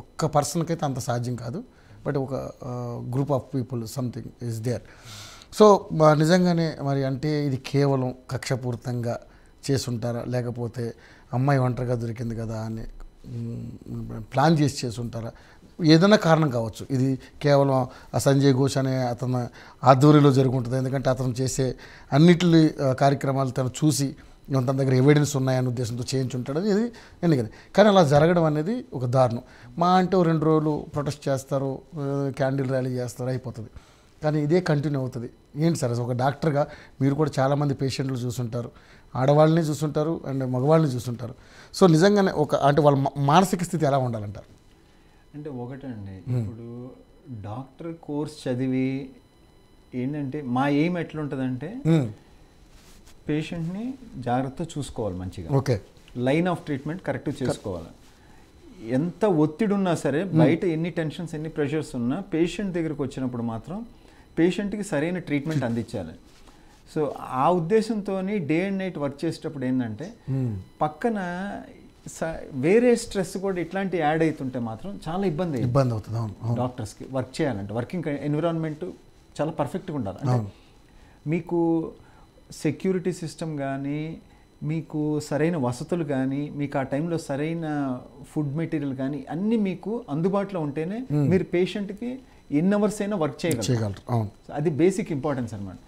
ఒక్క పర్సన్కి అయితే అంత సాధ్యం కాదు బట్ ఒక group of people something is there so నిజంగానే మరి అంటే ఇది కేవలం కక్షపూరితంగా చేసుంటారా లేకపోతే అమ్మాయి ఒంటరిగా దొరికింది కదా అని ప్లాన్ చేసి ఉంటారా ఏదైనా కారణం కావచ్చు ఇది కేవలం ఆ సంజయ్ ఘోష్ అనే అతను ఆధ్వర్యంలో జరుగుంటుంది ఎందుకంటే అతను చేసే అన్నిటి కార్యక్రమాలు తను చూసి తన దగ్గర ఎవిడెన్స్ ఉన్నాయని ఉద్దేశంతో చేయించుంటాడని ఇది ఎందుకని కానీ అలా జరగడం అనేది ఒక దారుణం మా అంటే రెండు రోజులు ప్రొటెస్ట్ చేస్తారు క్యాండిల్ ర్యాలీ చేస్తారు అయిపోతుంది కానీ ఇదే కంటిన్యూ అవుతుంది ఏంటి సార్ ఒక డాక్టర్గా మీరు కూడా చాలామంది పేషెంట్లు చూసుంటారు ఆడవాళ్ళని చూస్తుంటారు అండ్ మగవాళ్ళని చూస్తుంటారు సో నిజంగానే ఒక అంటే వాళ్ళ మానసిక స్థితి ఎలా ఉండాలంటారు అంటే ఒకటండి ఇప్పుడు డాక్టర్ కోర్స్ చదివి ఏంటంటే మా ఎయిమ్ ఎట్లుంటుందంటే పేషెంట్ని జాగ్రత్త చూసుకోవాలి మంచిగా okay line of treatment correct చేసుకోవాలి ఎంత ఒత్తిడి ఉన్నా సరే బయట ఎన్ని టెన్షన్స్ ఎన్ని ప్రెషర్స్ ఉన్నా పేషెంట్ దగ్గరకు వచ్చినప్పుడు మాత్రం పేషెంట్కి సరైన ట్రీట్మెంట్ అందించాలి సో ఆ ఉద్దేశంతో డే అండ్ నైట్ వర్క్ చేసేటప్పుడు ఏంటంటే పక్కన వేరే స్ట్రెస్ కూడా ఇట్లాంటి యాడ్ అవుతుంటే మాత్రం చాలా ఇబ్బంది ఇబ్బంది అవుతుంది డాక్టర్స్కి వర్క్ చేయాలంటే వర్కింగ్ ఎన్విరాన్మెంట్ చాలా పర్ఫెక్ట్గా ఉండాలి అంటే మీకు సెక్యూరిటీ సిస్టమ్ కానీ మీకు సరైన వసతులు కానీ మీకు ఆ టైంలో సరైన ఫుడ్ మెటీరియల్ కానీ అన్నీ మీకు అందుబాటులో ఉంటేనే మీరు పేషెంట్కి ఎన్ని అవర్స్ అయినా వర్క్ చేయగలరు అది బేసిక్ ఇంపార్టెన్స్ అనమాట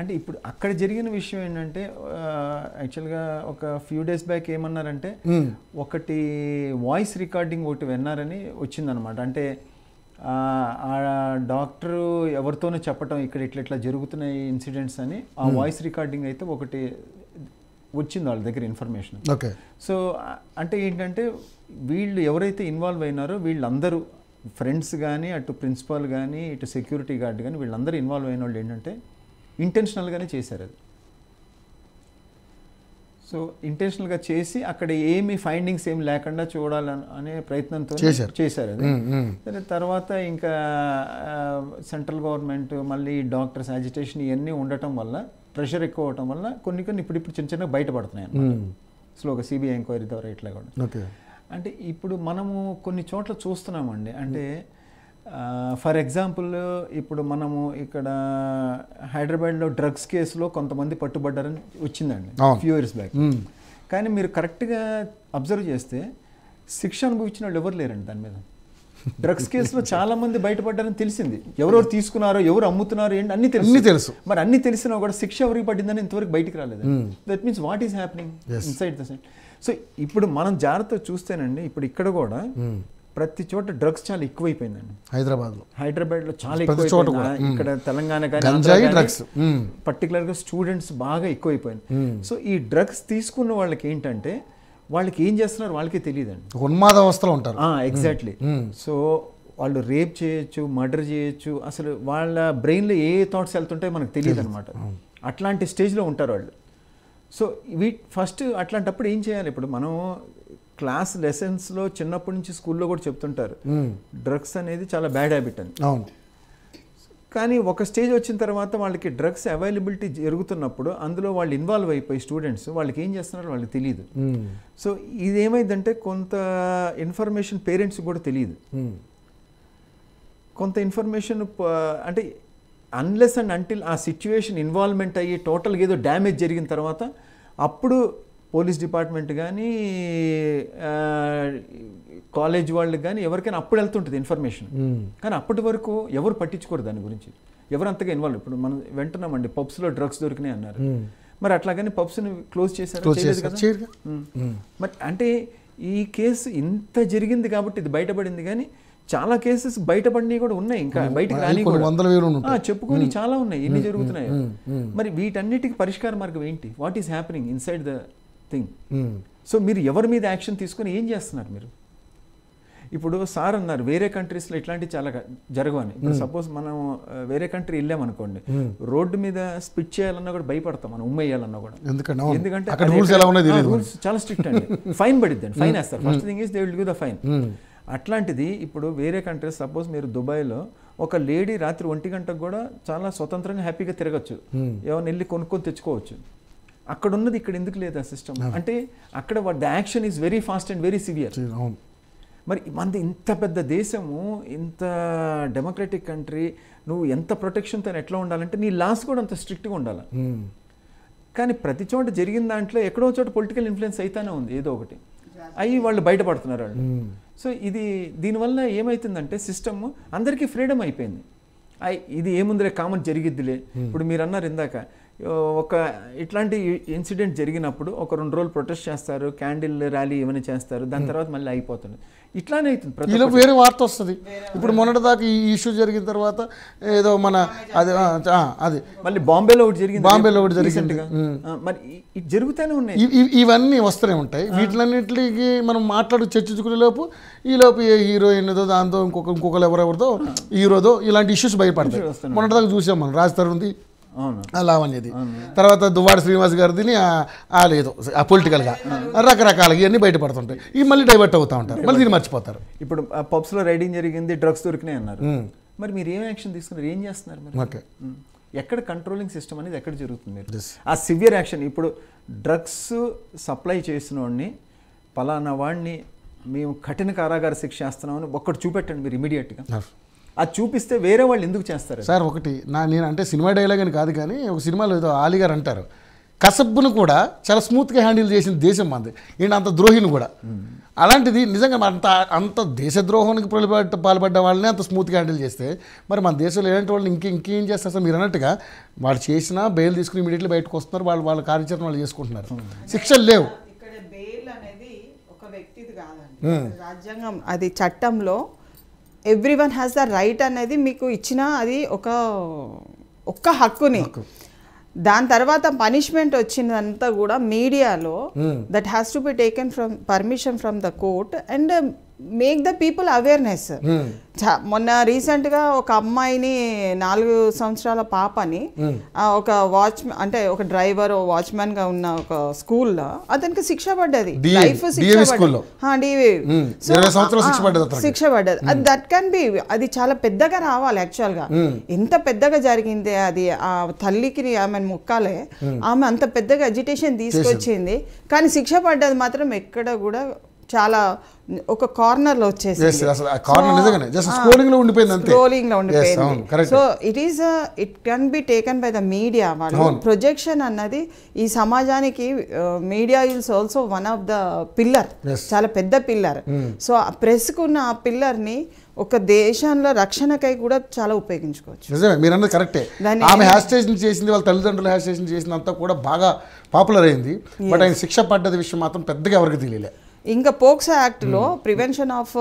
అంటే ఇప్పుడు అక్కడ జరిగిన విషయం ఏంటంటే యాక్చువల్గా ఒక ఫ్యూ డేస్ బ్యాక్ ఏమన్నారంటే ఒకటి వాయిస్ రికార్డింగ్ ఒకటి విన్నారని వచ్చిందనమాట అంటే డాక్టరు ఎవరితోనో చెప్పటం ఇక్కడ ఇట్లా ఇట్లా జరుగుతున్నాయి ఇన్సిడెంట్స్ అని ఆ hmm. వాయిస్ రికార్డింగ్ అయితే ఒకటి వచ్చింది వాళ్ళ దగ్గర ఇన్ఫర్మేషన్ ఓకే సో అంటే ఏంటంటే వీళ్ళు ఎవరైతే ఇన్వాల్వ్ అయినారో వీళ్ళందరూ ఫ్రెండ్స్ కానీ అటు ప్రిన్సిపాల్ కానీ ఇటు సెక్యూరిటీ గార్డ్ కానీ వీళ్ళందరూ ఇన్వాల్వ్ అయిన వాళ్ళు ఏంటంటే ఇంటెన్షనల్గానే చేశారు అది సో ఇంటెన్షనల్గా చేసి అక్కడ ఏమి ఫైండింగ్స్ ఏమి లేకుండా చూడాలని అనే ప్రయత్నంతో చేశారు అది సరే తర్వాత ఇంకా సెంట్రల్ గవర్నమెంట్ మళ్ళీ డాక్టర్స్ అజిటేషన్ ఇవన్నీ ఉండటం వల్ల ప్రెషర్ ఎక్కువ అవటం వల్ల కొన్ని కొన్ని ఇప్పుడు ఇప్పుడు చిన్న చిన్న బయటపడుతున్నాయి స్లోగా సిబిఐ ఎంక్వైరీ ద్వారా ఇట్లా కూడా అంటే ఇప్పుడు మనము కొన్ని చోట్ల చూస్తున్నామండి అంటే ఫర్ ఎగ్జాంపుల్ ఇప్పుడు మనము ఇక్కడ హైదరాబాద్లో డ్రగ్స్ కేసులో కొంతమంది పట్టుబడ్డారని వచ్చిందండి ఫ్యూ ఇయర్స్ బ్యాక్ కానీ మీరు కరెక్ట్గా అబ్జర్వ్ చేస్తే శిక్ష అనుభవించిన వాళ్ళు ఎవరు లేరండి దాని మీద డ్రగ్స్ కేసులో చాలా మంది బయటపడ్డారని తెలిసింది ఎవరెవరు తీసుకున్నారో ఎవరు అమ్ముతున్నారో ఏంటి అన్ని తెలుసు తెలుసు మరి అన్ని తెలిసినా కూడా శిక్ష ఎవరికి పడిందని ఇంతవరకు బయటకు రాలేదు that means what is happening inside the side so ఇప్పుడు మనం జాగ్రత్త చూస్తేనండి ఇప్పుడు ఇక్కడ కూడా ప్రతి చోట డ్రగ్స్ చాలా ఎక్కువైపోయిందండి హైదరాబాద్ హైదరాబాద్ హైదరాబాద్లో చాలా ఎక్కువ ఇక్కడ తెలంగాణ కానీ డ్రగ్స్ గా స్టూడెంట్స్ బాగా ఎక్కువైపోయింది సో ఈ డ్రగ్స్ తీసుకున్న వాళ్ళకి ఏంటంటే వాళ్ళకి ఏం చేస్తున్నారు వాళ్ళకే తెలియదండి ఉన్మాద అవస్థలో ఉంటారు ఎగ్జాక్ట్లీ సో వాళ్ళు రేప్ చేయొచ్చు మర్డర్ చేయొచ్చు అసలు వాళ్ళ బ్రెయిన్లో ఏ థాట్స్ వెళ్తుంటాయో మనకు తెలియదు అనమాట అట్లాంటి స్టేజ్లో ఉంటారు వాళ్ళు సో వీ ఫస్ట్ అట్లాంటప్పుడు ఏం చేయాలి ఇప్పుడు మనం క్లాస్ లెసన్స్లో చిన్నప్పటి నుంచి స్కూల్లో కూడా చెప్తుంటారు డ్రగ్స్ అనేది చాలా బ్యాడ్ హ్యాబిట్ అని కానీ ఒక స్టేజ్ వచ్చిన తర్వాత వాళ్ళకి డ్రగ్స్ అవైలబిలిటీ జరుగుతున్నప్పుడు అందులో వాళ్ళు ఇన్వాల్వ్ అయిపోయి స్టూడెంట్స్ వాళ్ళకి ఏం చేస్తున్నారో వాళ్ళకి తెలియదు సో ఇదేమైందంటే కొంత ఇన్ఫర్మేషన్ పేరెంట్స్ కూడా తెలియదు కొంత ఇన్ఫర్మేషన్ అంటే అన్లెస్ అండ్ అంటిల్ ఆ సిచ్యువేషన్ ఇన్వాల్వ్మెంట్ అయ్యి టోటల్గా ఏదో డ్యామేజ్ జరిగిన తర్వాత అప్పుడు పోలీస్ డిపార్ట్మెంట్ కానీ కాలేజ్ వాళ్ళకి కానీ ఎవరికైనా అప్పుడు వెళ్తుంటుంది ఇన్ఫర్మేషన్ కానీ అప్పటి వరకు ఎవరు పట్టించుకోరు దాని గురించి ఎవరు అంతగా ఇన్వాల్వ్ ఇప్పుడు మనం వింటున్నామండి పబ్స్లో డ్రగ్స్ దొరికినాయి అన్నారు మరి అట్లాగని పబ్స్ని క్లోజ్ చేశారు మరి అంటే ఈ కేసు ఇంత జరిగింది కాబట్టి ఇది బయటపడింది కానీ చాలా కేసెస్ బయటపడినవి కూడా ఉన్నాయి ఇంకా బయటకు రాని చెప్పుకొని చాలా ఉన్నాయి ఎన్ని జరుగుతున్నాయి మరి వీటన్నిటికి పరిష్కార మార్గం ఏంటి what is happening inside the thing so hmm. మీరు ఎవరి మీద యాక్షన్ తీసుకొని ఏం చేస్తున్నారు మీరు ఇప్పుడు సార్ అన్నారు వేరే కంట్రీస్లో ఇట్లాంటివి చాలా జరగవని ఇప్పుడు సపోజ్ hmm. మనం వేరే కంట్రీ వెళ్ళామనుకోండి hmm. రోడ్డు మీద స్పిట్ చేయాలన్నా కూడా భయపడతాం మనం ఉమ్మేయాలన్నా కూడా ఎందుకంటే చాలా స్ట్రిక్ట్ అండి ఫైన్ పడిద్దండి ఫైన్ వేస్తారు first thing is they will give the fine అట్లాంటిది ఇప్పుడు వేరే కంట్రీస్ సపోజ్ మీరు దుబాయ్లో ఒక లేడీ రాత్రి ఒంటి గంటకు కూడా చాలా స్వతంత్రంగా హ్యాపీగా తిరగచ్చు ఏమైనా వెళ్ళి కొనుక్కొని తెచ్చుకోవచ్చు అక్కడ ఉన్నది ఇక్కడ ఎందుకు లేదు ఆ సిస్టమ్ అంటే అక్కడ the action is very fast and very severe మరి మన ఇంత పెద్ద దేశము ఇంత డెమోక్రటిక్ కంట్రీ నువ్వు ఎంత ప్రొటెక్షన్ తను ఎట్లా ఉండాలంటే నీ లాస్ కూడా అంత స్ట్రిక్ట్గా ఉండాలి hmm. కానీ ప్రతి చోట జరిగిన దాంట్లో ఎక్కడో చోట పొలిటికల్ ఇన్ఫ్లుయెన్స్ అయితేనే ఉంది ఏదో ఒకటి అవి వాళ్ళు బయటపడుతున్నారు వాళ్ళు hmm. సో ఇది దీనివల్ల ఏమైతుందంటే సిస్టమ్ అందరికీ ఫ్రీడమ్ అయిపోయింది ఇది ఏముందిలే కామన్ జరిగిద్దిలే hmm. ఇప్పుడు మీరు అన్నారు ఇందాక ఒక ఇట్లాంటి ఇన్సిడెంట్ జరిగినప్పుడు ఒక రెండు రోజులు ప్రొటెస్ట్ చేస్తారు క్యాండిల్ ర్యాలీ ఏమైనా చేస్తారు దాని తర్వాత మళ్ళీ అయిపోతుంది ఇట్లానే అవుతుంది ఇలా వేరే వార్త వస్తుంది ఇప్పుడు మొన్నటి దాకా ఈ ఇష్యూ జరిగిన తర్వాత ఏదో మన అది అది మళ్ళీ బాంబేలో ఒకటి జరిగింది బాంబేలో ఒకటి జరిగింది మరి జరుగుతూనే ఉన్నాయి ఇవన్నీ వస్తూనే ఉంటాయి వీటిలన్నిటికి మనం మాట్లాడు చర్చించుకునే లోపు ఈ లోపు ఏ హీరోయిన్ ఏదో దాంతో ఇంకొక ఇంకొకరు ఎవరెవరితో హీరోదో ఇలాంటి ఇష్యూస్ మొన్నటి దాకా చూసాం మనం రాజ్ తరుణ్ది అనేది తర్వాత దువ్వాడ శ్రీనివాస్ గారిది ఆ లేదు ఆ పొలిటికల్గా రకరకాలుగా ఇవన్నీ బయటపడుతుంటాయి ఇవి మళ్ళీ డైవర్ట్ అవుతూ ఉంటారు మళ్ళీ దీన్ని మర్చిపోతారు ఇప్పుడు పబ్స్లో రైడింగ్ జరిగింది డ్రగ్స్ దొరికినాయి అన్నారు మరి మీరు ఏం యాక్షన్ తీసుకున్నారు ఏం చేస్తున్నారు మరి ఓకే ఎక్కడ కంట్రోలింగ్ సిస్టమ్ అనేది ఎక్కడ జరుగుతుంది ఆ సివియర్ యాక్షన్ ఇప్పుడు డ్రగ్స్ సప్లై చేసిన వాడిని పలానా వాడిని మేము కఠిన కారాగార శిక్ష చేస్తున్నామని ఒక్కటి చూపెట్టండి మీరు ఇమీడియట్గా అది చూపిస్తే వేరే వాళ్ళు ఎందుకు చేస్తారు సార్ ఒకటి నా నేను అంటే సినిమా డైలాగ్ అని కాదు కానీ ఒక సినిమాలో ఏదో ఆలీ గారు అంటారు కసబ్బును కూడా చాలా స్మూత్గా హ్యాండిల్ చేసిన దేశం మంది ఈయన అంత ద్రోహిని కూడా అలాంటిది నిజంగా అంత అంత దేశద్రోహానికి పాల్పడ్డ పాల్పడ్డ వాళ్ళని అంత స్మూత్గా హ్యాండిల్ చేస్తే మరి మన దేశంలో ఎలాంటి వాళ్ళు ఇంకే ఇంకేం చేస్తారు సార్ మీరు అన్నట్టుగా వాళ్ళు చేసినా బెయిల్ తీసుకుని ఇమీడియట్లీ బయటకు వస్తున్నారు వాళ్ళు వాళ్ళ కార్యాచరణ వాళ్ళు చేసుకుంటున్నారు శిక్షలు లేవు రాజ్యాంగం అది చట్టంలో every one has the right అనేది మీకు ఇచ్చిన అది ఒక ఒక్క హక్కుని దాని తర్వాత పనిష్మెంట్ వచ్చిందంతా కూడా మీడియాలో that has to be taken from permission from the court and make the people awareness మొన్న రీసెంట్ గా ఒక అమ్మాయిని నాలుగు సంవత్సరాల పాపని hmm. ఒక వాచ్ అంటే ఒక డ్రైవర్ వాచ్మెన్ గా ఉన్న ఒక స్కూల్లో అతనికి శిక్ష పడ్డది లైఫ్ hmm. శిక్ష పడ్డది శిక్ష పడ్డది hmm. అది దట్ కెన్ బి అది చాలా పెద్దగా రావాలి యాక్చువల్ గా ఎంత పెద్దగా జరిగింది అది ఆ తల్లికి ఆమె మొక్కాలే ఆమె అంత పెద్దగా అజిటేషన్ తీసుకొచ్చింది కానీ శిక్ష పడ్డది మాత్రం ఎక్కడ కూడా చాలా ఒక కార్నర్ లో వచ్చేసి లో ఉండిపోయింది so it is it can be taken by the media వాళ్ళు ప్రొజెక్షన్ అన్నది ఈ సమాజానికి media is also one of the pillar చాలా పెద్ద పిల్లర్ సో hmm. ఆ ప్రెస్ ఉన్న ఆ పిల్లర్ ని ఒక దేశంలో రక్షణకై కూడా చాలా ఉపయోగించుకోవచ్చు నిజమే మీరు అన్నది కరెక్టే ఆమె స్టేషన్ చేసింది వాళ్ళ తల్లిదండ్రులు హ్యాస్టేషన్ చేసినంత కూడా బాగా పాపులర్ అయింది బట్ ఆయన శిక్ష పడ్డది విషయం మాత్రం పెద్దగా ఎవరికి తెలియలేదు ఇంకా పోక్సో యాక్ట్లో hmm. Prevention of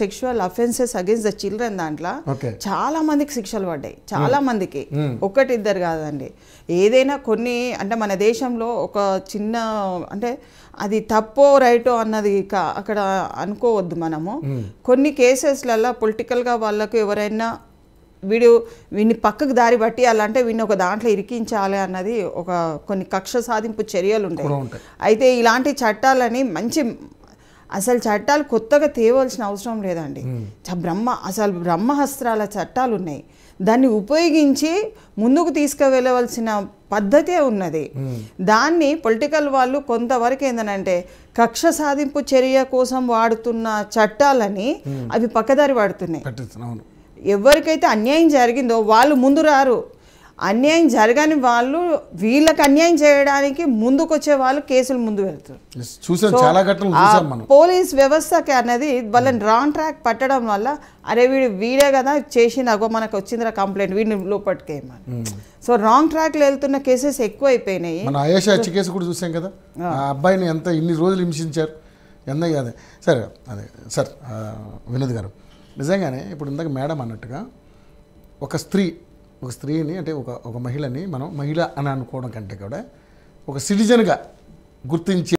sexual offences against the children దాంట్లో చాలా మందికి శిక్షలు పడ్డాయి hmm. చాలా మందికి hmm. ఒక్కటి ఇద్దరు కాదండి ఏదైనా కొన్ని అంటే మన దేశంలో ఒక చిన్న అంటే అది తప్పో రైటో అన్నది అక్కడ అనుకోవద్దు మనము కొన్ని కేసెస్లలో పొలిటికల్గా వాళ్ళకు ఎవరైనా వీడు వీడిని పక్కకు దారి బట్టి అలాంటే వీడిని ఒక దాంట్లో ఇరికించాలి అన్నది ఒక కొన్ని కక్ష సాధింపు చర్యలు ఉంటాయి అయితే ఇలాంటి చట్టాలని మంచి అసలు చట్టాలు కొత్తగా తేవలసిన అవసరం లేదండి బ్రహ్మ అసలు బ్రహ్మహస్త్రాల చట్టాలు ఉన్నాయి దాన్ని ఉపయోగించి ముందుకు తీసుకువెళ్ళవలసిన పద్ధతే ఉన్నది దాన్ని పొలిటికల్ వాళ్ళు కొంతవరకు ఏంటంటే కక్ష సాధింపు చర్య కోసం వాడుతున్న చట్టాలని అవి పక్కదారి వాడుతున్నాయి ఎవరికైతే అన్యాయం జరిగిందో వాళ్ళు ముందు రారు అన్యాయం జరగని వాళ్ళు వీళ్ళకి అన్యాయం చేయడానికి ముందుకొచ్చే వాళ్ళు కేసులు ముందు వెళ్తారు పోలీస్ వ్యవస్థకి అనేది వాళ్ళని రాంగ్ hmm. ట్రాక్ పట్టడం వల్ల అరే వీడు వీడే కదా చేసింది అగో మనకు వచ్చిందిరా కంప్లైంట్ వీడిని లోపట్టుకేయమని సో hmm. రాంగ్ ట్రాక్లో వెళ్తున్న కేసెస్ ఎక్కువ అయిపోయినాయి కేసు కూడా చూసాం కదా అబ్బాయిని ఎంత ఇన్ని రోజులు హింసించారు ఎంత అదే సరే అదే సార్ వినోద్ గారు నిజంగానే ఇప్పుడు ఇందాక మేడం అన్నట్టుగా ఒక స్త్రీ ఒక స్త్రీని అంటే ఒక ఒక మహిళని మనం మహిళ అని అనుకోవడం కంటే కూడా ఒక సిటిజన్గా గుర్తించే